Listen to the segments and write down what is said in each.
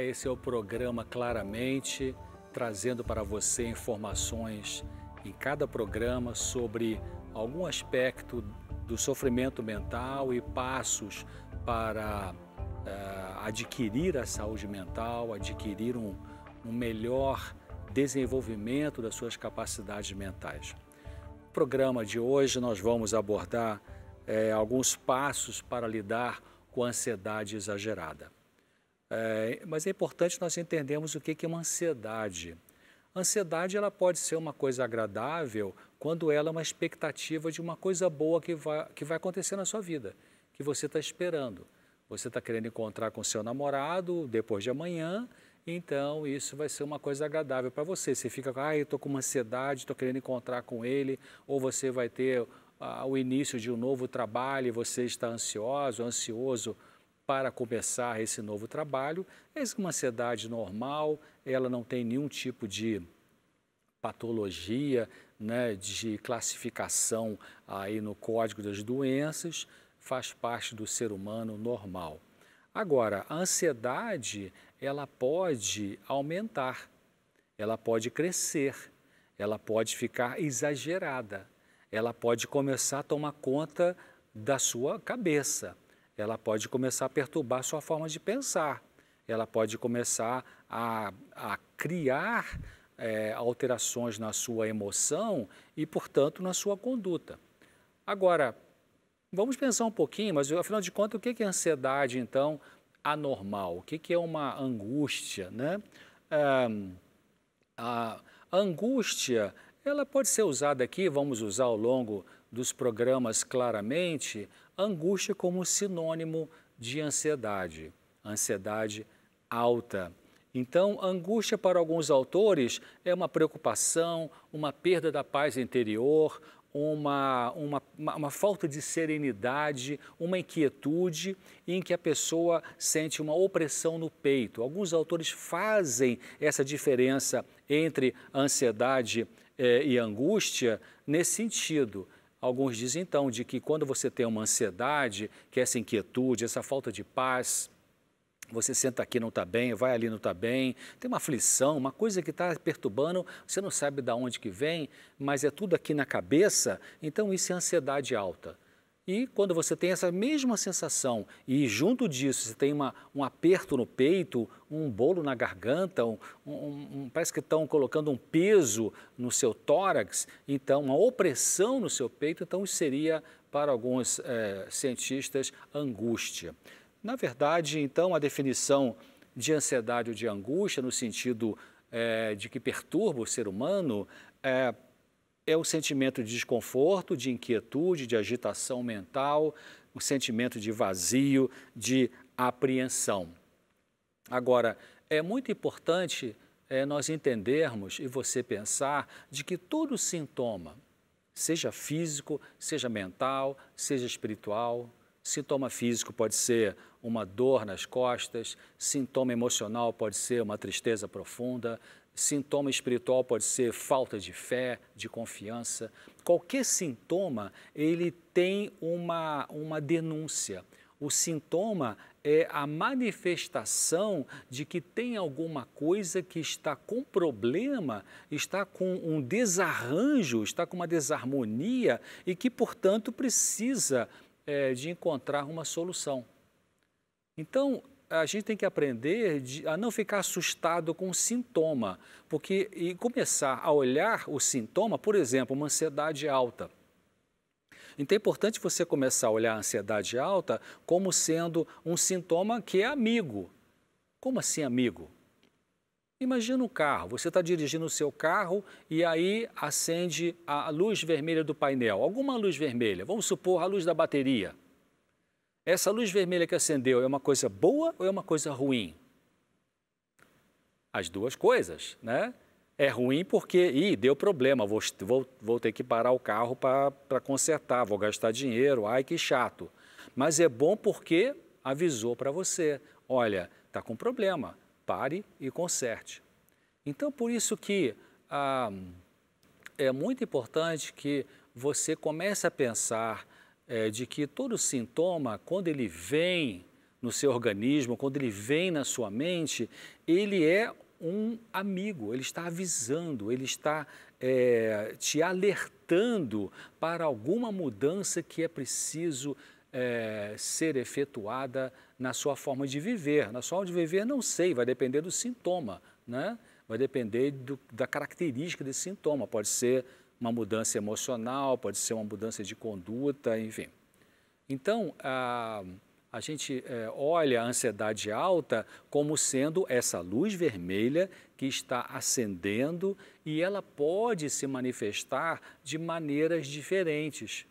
esse é o programa Claramente, trazendo para você informações em cada programa sobre algum aspecto do sofrimento mental e passos para uh, adquirir a saúde mental, adquirir um, um melhor desenvolvimento das suas capacidades mentais. No programa de hoje, nós vamos abordar eh, alguns passos para lidar com a ansiedade exagerada. É, mas é importante nós entendermos o que é uma ansiedade. ansiedade ela pode ser uma coisa agradável quando ela é uma expectativa de uma coisa boa que vai, que vai acontecer na sua vida, que você está esperando. Você está querendo encontrar com seu namorado depois de amanhã, então isso vai ser uma coisa agradável para você. Você fica, ah, eu estou com uma ansiedade, estou querendo encontrar com ele, ou você vai ter ah, o início de um novo trabalho, e você está ansioso, ansioso para começar esse novo trabalho. É uma ansiedade normal, ela não tem nenhum tipo de patologia, né, de classificação aí no Código das Doenças, faz parte do ser humano normal. Agora, a ansiedade, ela pode aumentar, ela pode crescer, ela pode ficar exagerada, ela pode começar a tomar conta da sua cabeça, ela pode começar a perturbar sua forma de pensar, ela pode começar a, a criar é, alterações na sua emoção e, portanto, na sua conduta. Agora, vamos pensar um pouquinho, mas afinal de contas, o que é ansiedade, então, anormal? O que é uma angústia, né? É, a angústia, ela pode ser usada aqui, vamos usar ao longo dos programas claramente angústia como sinônimo de ansiedade, ansiedade alta. Então, angústia para alguns autores é uma preocupação, uma perda da paz interior, uma, uma, uma, falta de serenidade, uma inquietude em que a pessoa sente uma opressão no peito. Alguns autores fazem essa diferença entre ansiedade eh, e angústia nesse sentido. Alguns dizem então de que quando você tem uma ansiedade, que essa inquietude, essa falta de paz, você senta aqui não está bem, vai ali não está bem, tem uma aflição, uma coisa que está perturbando, você não sabe de onde que vem, mas é tudo aqui na cabeça, então isso é ansiedade alta. E quando você tem essa mesma sensação e junto disso você tem uma, um aperto no peito, um bolo na garganta, um, um, um, parece que estão colocando um peso no seu tórax, então uma opressão no seu peito, então isso seria para alguns é, cientistas angústia. Na verdade, então, a definição de ansiedade ou de angústia no sentido é, de que perturba o ser humano é, é o sentimento de desconforto, de inquietude, de agitação mental, um sentimento de vazio, de apreensão. Agora, é muito importante é, nós entendermos e você pensar de que todo sintoma, seja físico, seja mental, seja espiritual, sintoma físico pode ser uma dor nas costas, sintoma emocional pode ser uma tristeza profunda, Sintoma espiritual pode ser falta de fé, de confiança. Qualquer sintoma, ele tem uma, uma denúncia. O sintoma é a manifestação de que tem alguma coisa que está com problema, está com um desarranjo, está com uma desarmonia e que, portanto, precisa é, de encontrar uma solução. Então, a gente tem que aprender de, a não ficar assustado com o sintoma, porque e começar a olhar o sintoma, por exemplo, uma ansiedade alta. Então é importante você começar a olhar a ansiedade alta como sendo um sintoma que é amigo. Como assim amigo? Imagina um carro, você está dirigindo o seu carro e aí acende a luz vermelha do painel, alguma luz vermelha, vamos supor a luz da bateria. Essa luz vermelha que acendeu é uma coisa boa ou é uma coisa ruim? As duas coisas, né? É ruim porque, ih, deu problema, vou, vou, vou ter que parar o carro para consertar, vou gastar dinheiro, ai que chato. Mas é bom porque avisou para você, olha, está com problema, pare e conserte. Então, por isso que ah, é muito importante que você comece a pensar é, de que todo sintoma, quando ele vem no seu organismo, quando ele vem na sua mente, ele é um amigo, ele está avisando, ele está é, te alertando para alguma mudança que é preciso é, ser efetuada na sua forma de viver. Na sua forma de viver, não sei, vai depender do sintoma, né? vai depender do, da característica desse sintoma. Pode ser uma mudança emocional, pode ser uma mudança de conduta, enfim. Então, a, a gente é, olha a ansiedade alta como sendo essa luz vermelha que está acendendo e ela pode se manifestar de maneiras diferentes,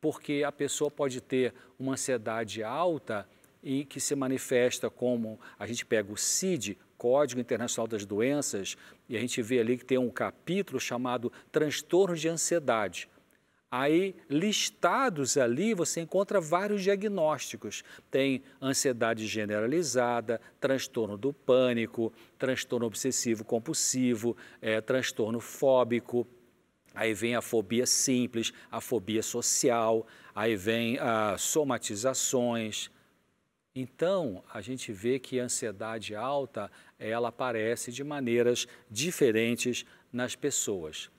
porque a pessoa pode ter uma ansiedade alta e que se manifesta como a gente pega o CID, Código Internacional das Doenças, e a gente vê ali que tem um capítulo chamado transtorno de ansiedade. Aí, listados ali, você encontra vários diagnósticos. Tem ansiedade generalizada, transtorno do pânico, transtorno obsessivo compulsivo, é, transtorno fóbico. Aí vem a fobia simples, a fobia social, aí vem as ah, somatizações, então, a gente vê que a ansiedade alta, ela aparece de maneiras diferentes nas pessoas.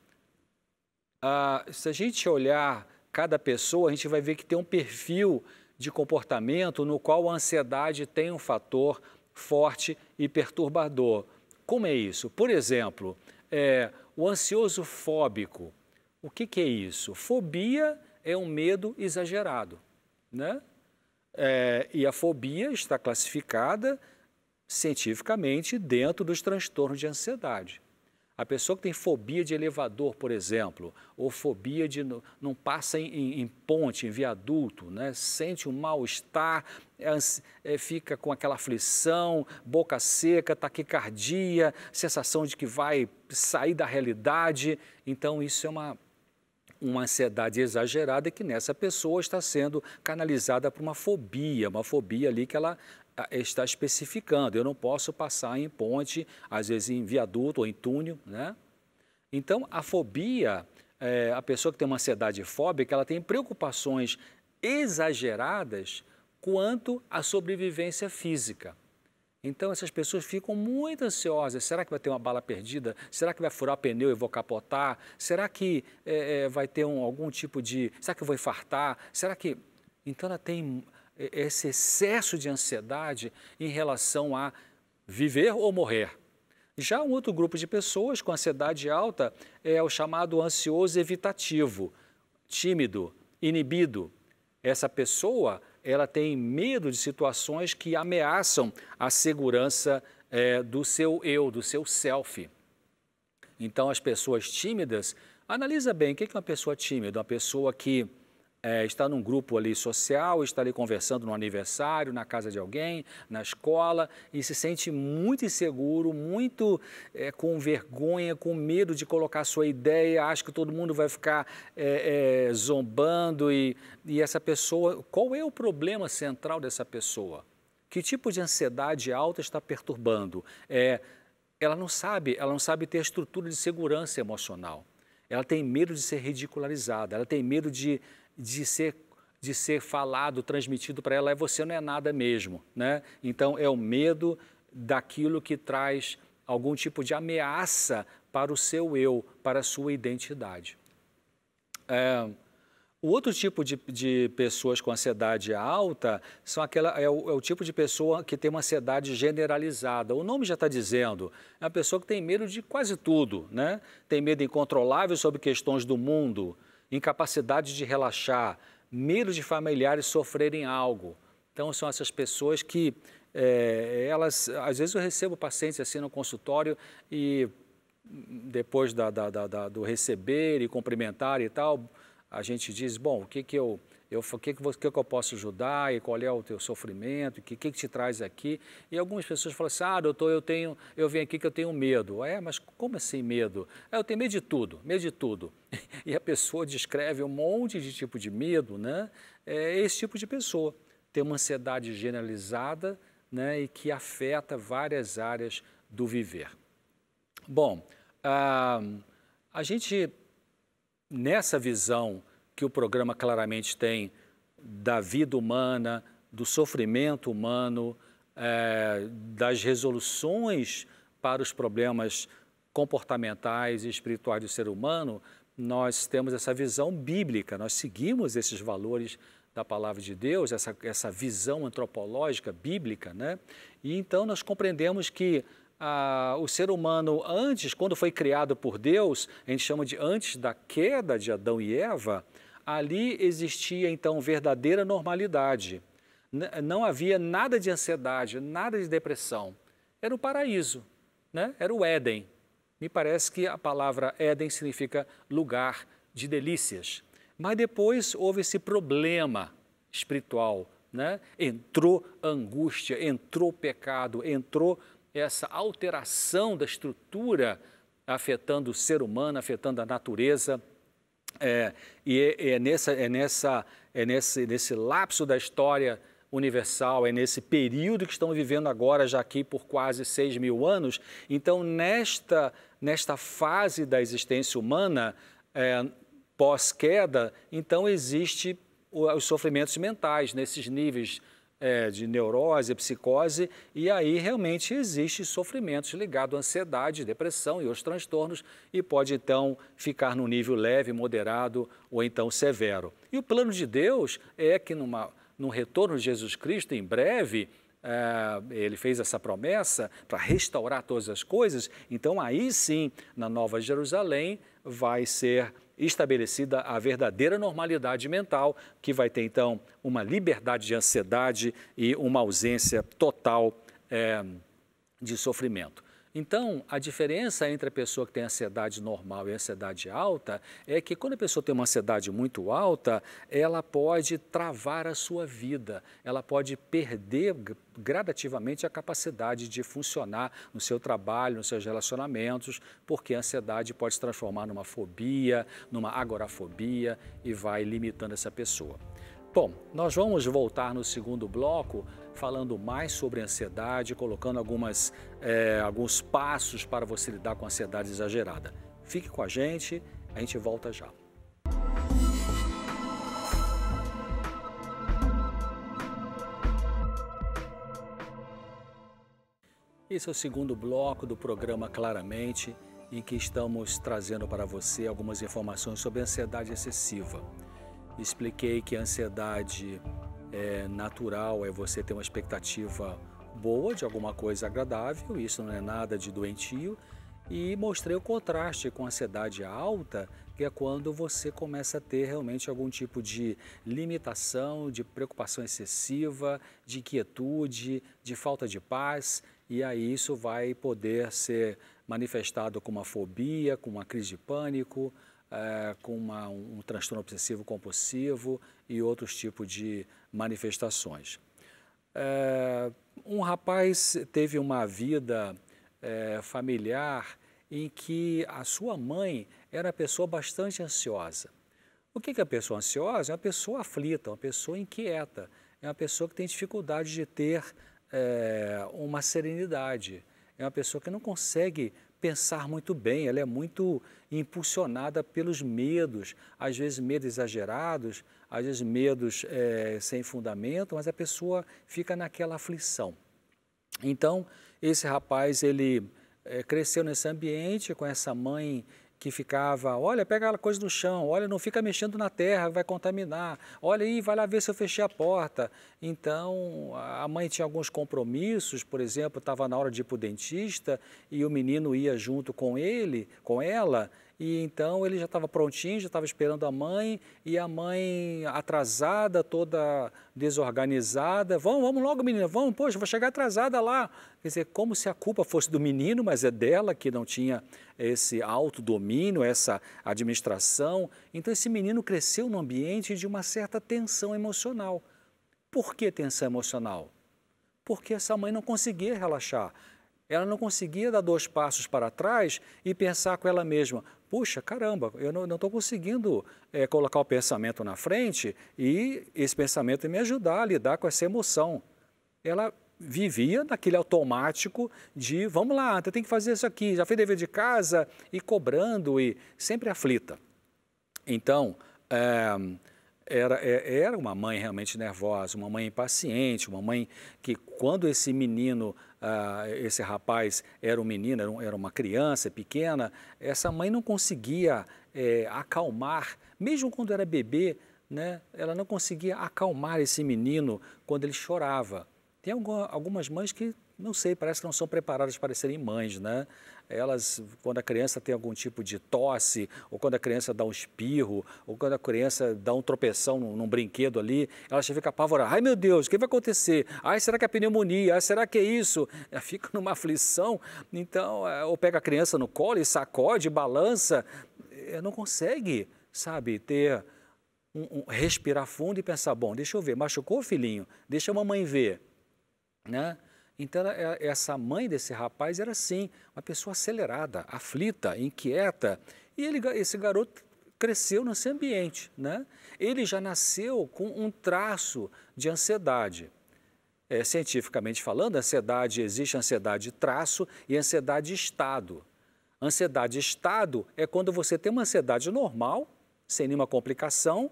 Ah, se a gente olhar cada pessoa, a gente vai ver que tem um perfil de comportamento no qual a ansiedade tem um fator forte e perturbador. Como é isso? Por exemplo, é, o ansioso fóbico. O que, que é isso? Fobia é um medo exagerado, né? É, e a fobia está classificada cientificamente dentro dos transtornos de ansiedade. A pessoa que tem fobia de elevador, por exemplo, ou fobia de não passa em, em, em ponte, em viaduto, né? sente um mal-estar, é, é, fica com aquela aflição, boca seca, taquicardia, sensação de que vai sair da realidade. Então, isso é uma uma ansiedade exagerada que nessa pessoa está sendo canalizada para uma fobia, uma fobia ali que ela ah, está especificando. Eu não posso passar em ponte, às vezes em viaduto ou em túnel, né? Então, a fobia, é, a pessoa que tem uma ansiedade fóbica, ela tem preocupações exageradas quanto à sobrevivência física. Então essas pessoas ficam muito ansiosas. Será que vai ter uma bala perdida? Será que vai furar o pneu e vou capotar? Será que é, é, vai ter um, algum tipo de. Será que eu vou infartar? Será que. Então ela tem é, esse excesso de ansiedade em relação a viver ou morrer. Já um outro grupo de pessoas com ansiedade alta é o chamado ansioso evitativo, tímido, inibido. Essa pessoa ela tem medo de situações que ameaçam a segurança é, do seu eu, do seu self. Então, as pessoas tímidas, analisa bem, o que é uma pessoa tímida? Uma pessoa que é, está num grupo ali social, está ali conversando no aniversário, na casa de alguém, na escola, e se sente muito inseguro, muito é, com vergonha, com medo de colocar sua ideia, acha que todo mundo vai ficar é, é, zombando e, e essa pessoa. Qual é o problema central dessa pessoa? Que tipo de ansiedade alta está perturbando? É, ela não sabe, ela não sabe ter estrutura de segurança emocional. Ela tem medo de ser ridicularizada, ela tem medo de de ser de ser falado, transmitido para ela é você não é nada mesmo, né? Então é o medo daquilo que traz algum tipo de ameaça para o seu eu, para a sua identidade. É, o outro tipo de, de, pessoas com ansiedade alta são aquela, é o, é, o, tipo de pessoa que tem uma ansiedade generalizada. O nome já está dizendo, é uma pessoa que tem medo de quase tudo, né? Tem medo incontrolável sobre questões do mundo, incapacidade de relaxar, medo de familiares sofrerem algo. Então, são essas pessoas que, é, elas, às vezes eu recebo pacientes assim no consultório e depois da, da, da, do receber e cumprimentar e tal, a gente diz, bom, o que que eu, eu o que, que, que eu posso ajudar e qual é o teu sofrimento, o que, que, que te traz aqui. E algumas pessoas falam assim, ah, doutor, eu tenho, eu venho aqui que eu tenho medo. É, mas como assim medo? É, eu tenho medo de tudo, medo de tudo. E a pessoa descreve um monte de tipo de medo, né? É esse tipo de pessoa. Tem uma ansiedade generalizada né, e que afeta várias áreas do viver. Bom, a, ah, a gente, nessa visão que o programa claramente tem da vida humana, do sofrimento humano, é, das resoluções para os problemas comportamentais e espirituais do ser humano, nós temos essa visão bíblica, nós seguimos esses valores da palavra de Deus, essa, essa visão antropológica bíblica, né? E então nós compreendemos que ah, o ser humano, antes, quando foi criado por Deus, a gente chama de antes da queda de Adão e Eva, Ali existia então verdadeira normalidade. não havia nada de ansiedade, nada de depressão. Era o paraíso, né? era o Éden. Me parece que a palavra Éden significa lugar de delícias. Mas depois houve esse problema espiritual. Né? Entrou angústia, entrou pecado, entrou essa alteração da estrutura afetando o ser humano, afetando a natureza. É, e é, é, nessa, é, nessa, é nesse, nesse lapso da história universal, é nesse período que estão vivendo agora, já aqui por quase 6 mil anos. Então, nesta, nesta fase da existência humana, é, pós-queda, então existe os sofrimentos mentais nesses níveis é, de neurose, psicose, e aí realmente existe sofrimentos ligados à ansiedade, depressão e outros transtornos, e pode então ficar no nível leve, moderado ou então severo. E o plano de Deus é que numa, no retorno de Jesus Cristo, em breve, é, ele fez essa promessa para restaurar todas as coisas, então aí sim, na Nova Jerusalém, vai ser estabelecida a verdadeira normalidade mental, que vai ter então uma liberdade de ansiedade e uma ausência total é, de sofrimento. Então, a diferença entre a pessoa que tem ansiedade normal e ansiedade alta é que quando a pessoa tem uma ansiedade muito alta, ela pode travar a sua vida, ela pode perder gradativamente a capacidade de funcionar no seu trabalho, nos seus relacionamentos, porque a ansiedade pode se transformar numa fobia, numa agorafobia e vai limitando essa pessoa. Bom, nós vamos voltar no segundo bloco falando mais sobre ansiedade, colocando algumas, é, alguns passos para você lidar com a ansiedade exagerada. Fique com a gente, a gente volta já. Esse é o segundo bloco do programa Claramente, em que estamos trazendo para você algumas informações sobre ansiedade excessiva. Expliquei que a ansiedade é natural, é você ter uma expectativa boa de alguma coisa agradável, isso não é nada de doentio. E mostrei o contraste com a ansiedade alta, que é quando você começa a ter realmente algum tipo de limitação, de preocupação excessiva, de inquietude, de falta de paz, e aí isso vai poder ser manifestado com uma fobia, com uma crise de pânico, é, com uma, um, um transtorno obsessivo compulsivo e outros tipos de manifestações. É, um rapaz teve uma vida é, familiar em que a sua mãe era uma pessoa bastante ansiosa. O que é a pessoa ansiosa? É uma pessoa aflita, uma pessoa inquieta, é uma pessoa que tem dificuldade de ter é, uma serenidade, é uma pessoa que não consegue pensar muito bem, ela é muito impulsionada pelos medos, às vezes medos exagerados, às vezes medos é, sem fundamento, mas a pessoa fica naquela aflição. Então, esse rapaz, ele é, cresceu nesse ambiente com essa mãe que ficava, olha, pega aquela coisa do chão, olha, não fica mexendo na terra, vai contaminar, olha aí, vai lá ver se eu fechei a porta. Então, a mãe tinha alguns compromissos, por exemplo, estava na hora de ir para o dentista e o menino ia junto com ele, com ela, e então ele já estava prontinho, já estava esperando a mãe, e a mãe atrasada, toda desorganizada. Vamos, vamos logo, menina, vamos, poxa, vou chegar atrasada lá. Quer dizer, como se a culpa fosse do menino, mas é dela que não tinha esse autodomínio, essa administração. Então esse menino cresceu num ambiente de uma certa tensão emocional. Por que tensão emocional? Porque essa mãe não conseguia relaxar. Ela não conseguia dar dois passos para trás e pensar com ela mesma: puxa, caramba, eu não estou conseguindo é, colocar o pensamento na frente e esse pensamento me ajudar a lidar com essa emoção. Ela vivia naquele automático de vamos lá, tem que fazer isso aqui, já fez dever de casa e cobrando e sempre aflita. Então, é, era, eh, era uma mãe realmente nervosa, uma mãe impaciente, uma mãe que quando esse menino ah, esse rapaz era um menino, era, um, era, uma criança pequena, essa mãe não conseguia é, acalmar, mesmo quando era bebê, né, ela não conseguia acalmar esse menino quando ele chorava. Tem algumas mães que, não sei, parece que não são preparadas para serem mães, né? elas, quando a criança tem algum tipo de tosse, ou quando a criança dá um espirro, ou quando a criança dá um tropeção num, num brinquedo ali, ela já fica apavorada. Ai meu Deus, o que vai acontecer? Ai, será que é pneumonia? Ai, será que é isso? Ela fica numa aflição. Então, é, ou pega a criança no colo e sacode, balança. É, não consegue, sabe, ter. Um, um, respirar fundo e pensar, bom, deixa eu ver, machucou o filhinho, deixa a mamãe ver, né? Então, essa mãe desse rapaz era, assim, uma pessoa acelerada, aflita, inquieta. E ele, esse garoto cresceu nesse ambiente, né? Ele já nasceu com um traço de ansiedade. É, cientificamente falando, ansiedade existe ansiedade traço e ansiedade estado. Ansiedade estado é quando você tem uma ansiedade normal, sem nenhuma complicação,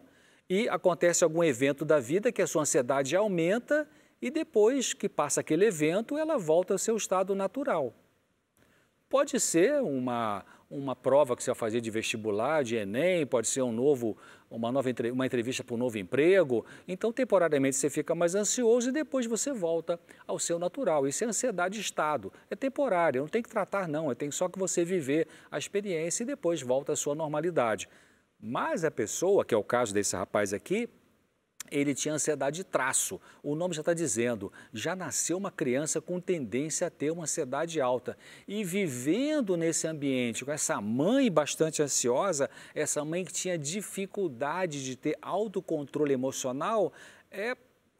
e acontece algum evento da vida que a sua ansiedade aumenta e depois que passa aquele evento, ela volta ao seu estado natural. Pode ser uma, uma prova que você vai fazer de vestibular, de Enem, pode ser um novo, uma, nova, uma entrevista para um novo emprego. Então, temporariamente, você fica mais ansioso e depois você volta ao seu natural. Isso é ansiedade de estado. É temporário, não tem que tratar, não. É tem só que você viver a experiência e depois volta à sua normalidade. Mas a pessoa, que é o caso desse rapaz aqui, ele tinha ansiedade traço. O nome já está dizendo, já nasceu uma criança com tendência a ter uma ansiedade alta. E vivendo nesse ambiente, com essa mãe bastante ansiosa, essa mãe que tinha dificuldade de ter autocontrole emocional, é,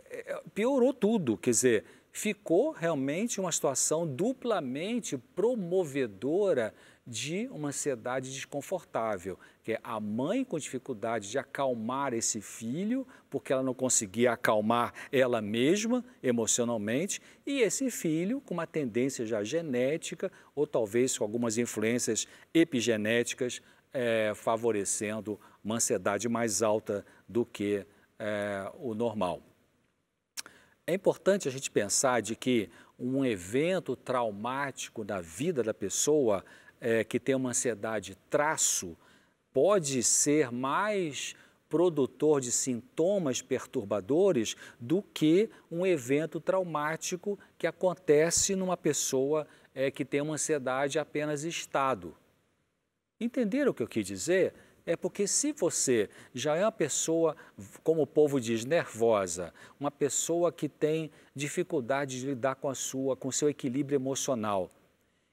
é, piorou tudo. Quer dizer, ficou realmente uma situação duplamente promovedora de uma ansiedade desconfortável, que é a mãe com dificuldade de acalmar esse filho, porque ela não conseguia acalmar ela mesma emocionalmente, e esse filho com uma tendência já genética, ou talvez com algumas influências epigenéticas, é, favorecendo uma ansiedade mais alta do que é, o normal. É importante a gente pensar de que um evento traumático na vida da pessoa é, que tem uma ansiedade traço pode ser mais produtor de sintomas perturbadores do que um evento traumático que acontece numa pessoa é, que tem uma ansiedade apenas estado. Entenderam o que eu quis dizer? É porque se você já é uma pessoa, como o povo diz, nervosa, uma pessoa que tem dificuldade de lidar com a sua, com seu equilíbrio emocional,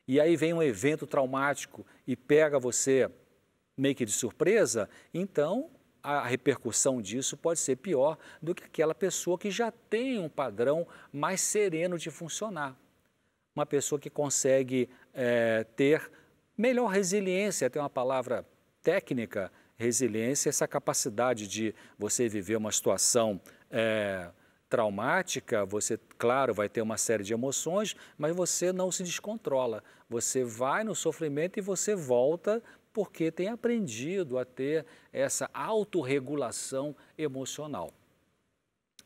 e aí vem um evento traumático e pega você meio que de surpresa, então a repercussão disso pode ser pior do que aquela pessoa que já tem um padrão mais sereno de funcionar. Uma pessoa que consegue é, ter melhor resiliência, tem uma palavra técnica, resiliência, essa capacidade de você viver uma situação é, traumática, você, claro, vai ter uma série de emoções, mas você não se descontrola. Você vai no sofrimento e você volta porque tem aprendido a ter essa autorregulação emocional.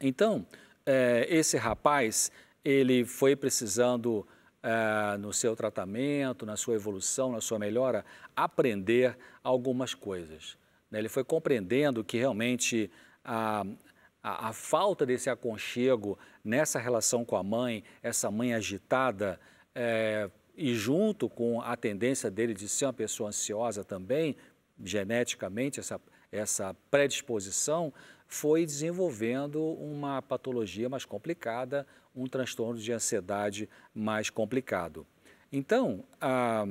Então, é, esse rapaz, ele foi precisando, é, no seu tratamento, na sua evolução, na sua melhora, aprender algumas coisas. Né? Ele foi compreendendo que realmente a, a, a falta desse aconchego nessa relação com a mãe, essa mãe agitada, é, e junto com a tendência dele de ser uma pessoa ansiosa também, geneticamente, essa, essa predisposição, foi desenvolvendo uma patologia mais complicada, um transtorno de ansiedade mais complicado. Então, ah,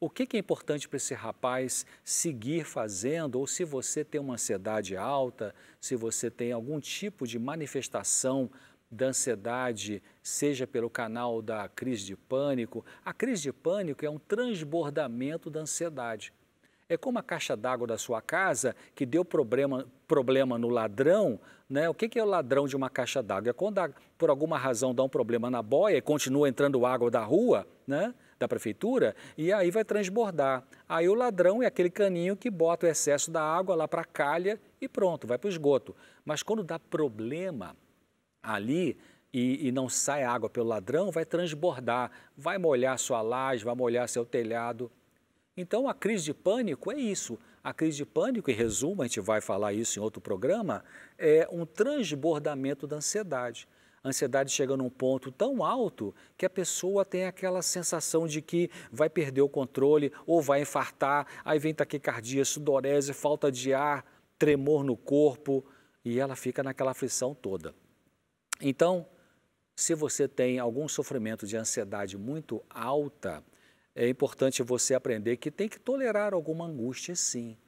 o que, é importante para esse rapaz seguir fazendo, ou se você tem uma ansiedade alta, se você tem algum tipo de manifestação da ansiedade, seja pelo canal da crise de pânico. A crise de pânico é um transbordamento da ansiedade. É como a caixa d'água da sua casa que deu problema, problema no ladrão, né? O que, que é o ladrão de uma caixa d'água? É quando, por alguma razão, dá um problema na boia e continua entrando água da rua, né? da prefeitura e aí vai transbordar. Aí o ladrão é aquele caninho que bota o excesso da água lá para a calha e pronto, vai para o esgoto. Mas quando dá problema ali, e, e, não sai água pelo ladrão, vai transbordar, vai molhar sua laje, vai molhar seu telhado. Então, a crise de pânico é isso. A crise de pânico, em resumo, a gente vai falar isso em outro programa, é um transbordamento da ansiedade. A ansiedade chega num ponto tão alto que a pessoa tem aquela sensação de que vai perder o controle ou vai infartar, aí vem taquicardia, sudorese, falta de ar, tremor no corpo e ela fica naquela aflição toda. Então, se você tem algum sofrimento de ansiedade muito alta, é importante você aprender que tem que tolerar alguma angústia, sim.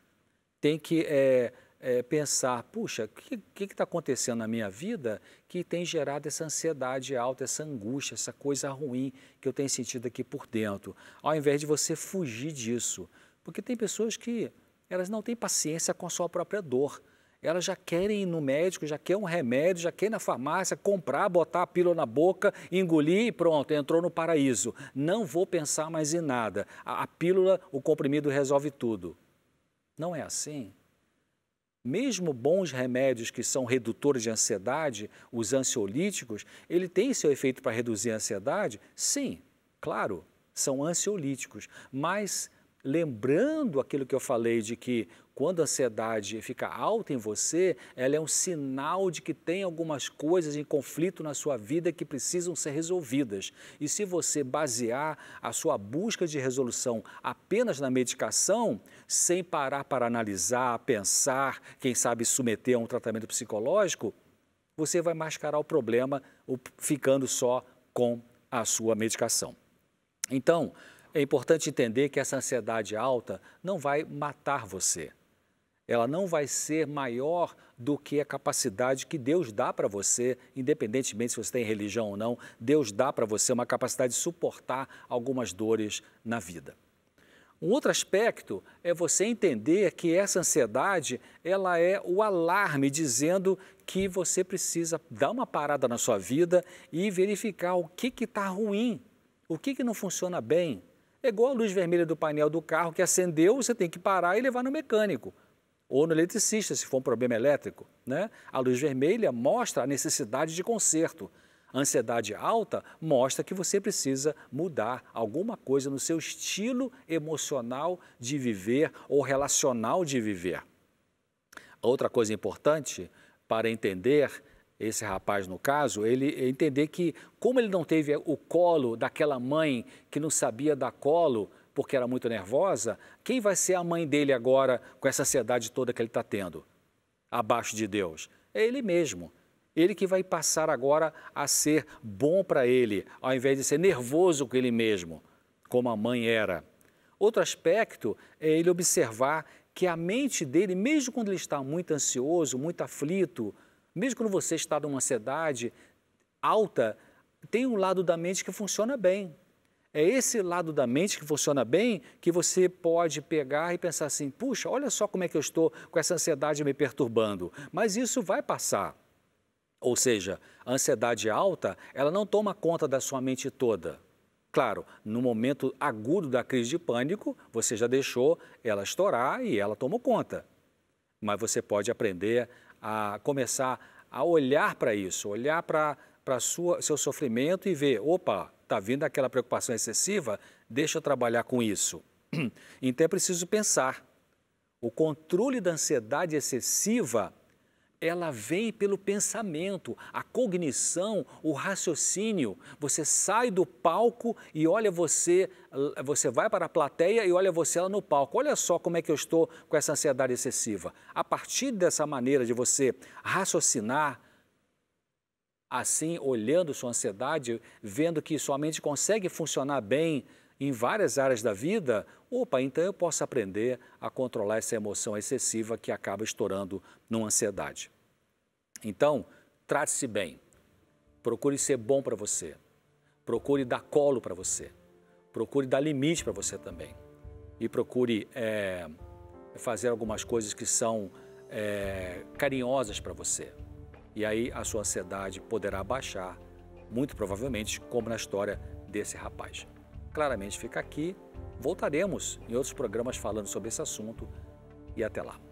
Tem que é, é, pensar, puxa, o que está acontecendo na minha vida que tem gerado essa ansiedade alta, essa angústia, essa coisa ruim que eu tenho sentido aqui por dentro, ao invés de você fugir disso. Porque tem pessoas que elas não têm paciência com a sua própria dor elas já querem ir no médico, já quer um remédio, já quer ir na farmácia, comprar, botar a pílula na boca, engolir e pronto, entrou no paraíso. Não vou pensar mais em nada. A, a pílula, o comprimido resolve tudo. Não é assim? mesmo bons remédios que são redutores de ansiedade, os ansiolíticos, ele tem seu efeito para reduzir a ansiedade? Sim, claro, são ansiolíticos, mas lembrando aquilo que eu falei de que quando a ansiedade fica alta em você, ela é um sinal de que tem algumas coisas em conflito na sua vida que precisam ser resolvidas. E se você basear a sua busca de resolução apenas na medicação, sem parar para analisar, pensar, quem sabe submeter a um tratamento psicológico, você vai mascarar o problema ficando só com a sua medicação. Então, é importante entender que essa ansiedade alta não vai matar você ela não vai ser maior do que a capacidade que Deus dá para você, independentemente se você tem religião ou não, Deus dá para você uma capacidade de suportar algumas dores na vida. Um outro aspecto é você entender que essa ansiedade, ela é o alarme dizendo que você precisa dar uma parada na sua vida e verificar o que está ruim, o que, que não funciona bem. É igual a luz vermelha do painel do carro que acendeu, você tem que parar e levar no mecânico ou no eletricista, se for um problema elétrico. Né? A luz vermelha mostra a necessidade de conserto. ansiedade alta mostra que você precisa mudar alguma coisa no seu estilo emocional de viver ou relacional de viver. Outra coisa importante para entender esse rapaz no caso, ele entender que como ele não teve o colo daquela mãe que não sabia dar colo, porque era muito nervosa, quem vai ser a mãe dele agora com essa ansiedade toda que ele está tendo? Abaixo de Deus. É ele mesmo. Ele que vai passar agora a ser bom para ele, ao invés de ser nervoso com ele mesmo, como a mãe era. Outro aspecto é ele observar que a mente dele, mesmo quando ele está muito ansioso, muito aflito, mesmo quando você está numa ansiedade alta, tem um lado da mente que funciona bem, é esse lado da mente que funciona bem que você pode pegar e pensar assim: puxa, olha só como é que eu estou com essa ansiedade me perturbando. Mas isso vai passar. Ou seja, a ansiedade alta, ela não toma conta da sua mente toda. Claro, no momento agudo da crise de pânico, você já deixou ela estourar e ela tomou conta. Mas você pode aprender a começar a olhar para isso, olhar para seu sofrimento e ver: opa, está vindo aquela preocupação excessiva, deixa eu trabalhar com isso. Então é preciso pensar. O controle da ansiedade excessiva, ela vem pelo pensamento, a cognição, o raciocínio. Você sai do palco e olha você, você vai para a plateia e olha você lá no palco. Olha só como é que eu estou com essa ansiedade excessiva. A partir dessa maneira de você raciocinar, assim, olhando sua ansiedade, vendo que sua mente consegue funcionar bem em várias áreas da vida, opa, então eu posso aprender a controlar essa emoção excessiva que acaba estourando numa ansiedade. Então, trate-se bem. Procure ser bom para você. Procure dar colo para você. Procure dar limite para você também. E procure é, fazer algumas coisas que são é, carinhosas para você e aí a sua ansiedade poderá baixar, muito provavelmente, como na história desse rapaz. Claramente fica aqui, voltaremos em outros programas falando sobre esse assunto e até lá.